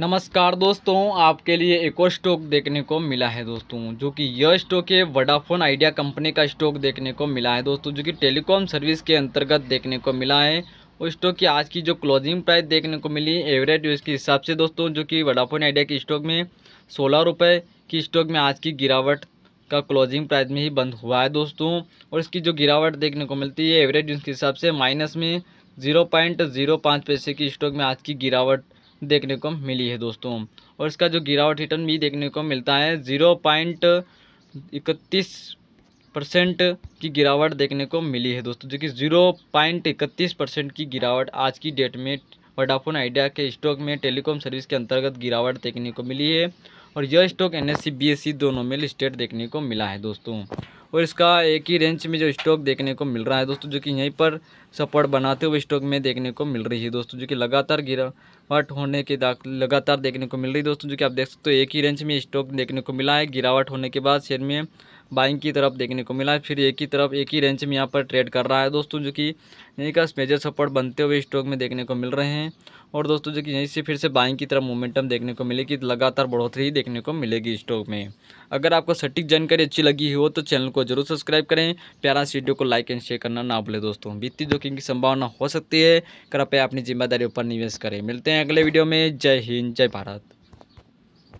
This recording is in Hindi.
नमस्कार दोस्तों आपके लिए एक और स्टॉक देखने को मिला है दोस्तों जो कि यह स्टॉक है वडाफोन आइडिया कंपनी का स्टॉक देखने को मिला है दोस्तों जो कि टेलीकॉम सर्विस के अंतर्गत देखने को मिला है और स्टॉक की आज की जो क्लोजिंग प्राइस देखने को मिली एवरेज उसके हिसाब से दोस्तों जो कि वडाफोन आइडिया के स्टॉक में सोलह रुपये की स्टॉक में आज की गिरावट का क्लोजिंग प्राइस में ही बंद हुआ है दोस्तों और इसकी जो गिरावट देखने को मिलती है एवरेज उसके हिसाब से माइनस में ज़ीरो पॉइंट ज़ीरो पाँच पैसे की स्टॉक में आज की गिरावट देखने को मिली है दोस्तों और इसका जो गिरावट रिटर्न भी देखने को मिलता है ज़ीरो पॉइंट इकतीस परसेंट की गिरावट देखने को मिली है दोस्तों जो कि ज़ीरो पॉइंट इकतीस परसेंट की गिरावट आज की डेट में वडाफोन आइडिया के स्टॉक में टेलीकॉम सर्विस के अंतर्गत गिरावट देखने को मिली है और यह स्टॉक एन एस सी दोनों में लिस्टेड देखने को मिला है दोस्तों और इसका एक ही रेंज में जो स्टॉक देखने को मिल रहा है दोस्तों जो कि यहीं पर सपोर्ट बनाते हुए स्टॉक में देखने को मिल रही है दोस्तों जो कि लगातार गिरावट होने के लगातार देखने को मिल रही है दोस्तों जो कि आप देख सकते हो एक ही रेंज में स्टॉक देखने को मिला है गिरावट होने के बाद शेयर में बाइंग की तरफ देखने को मिला फिर एक ही तरफ एक ही रेंज में यहाँ पर ट्रेड कर रहा है दोस्तों जो कि यहीं का मेजर सपोर्ट बनते हुए स्टॉक में देखने को मिल रहे हैं और दोस्तों जो कि यहीं से फिर से बाइंग की तरफ मोमेंटम देखने को मिलेगी लगातार बढ़ोतरी देखने को मिलेगी स्टॉक में अगर आपको सटीक जानकारी अच्छी लगी हो तो चैनल को जरूर सब्सक्राइब करें प्यारा वीडियो को लाइक एंड शेयर करना ना भूलें दोस्तों वित्तीय जोखिम की संभावना हो सकती है कृपया अपनी जिम्मेदारी ऊपर निवेश करें मिलते हैं अगले वीडियो में जय हिंद जय भारत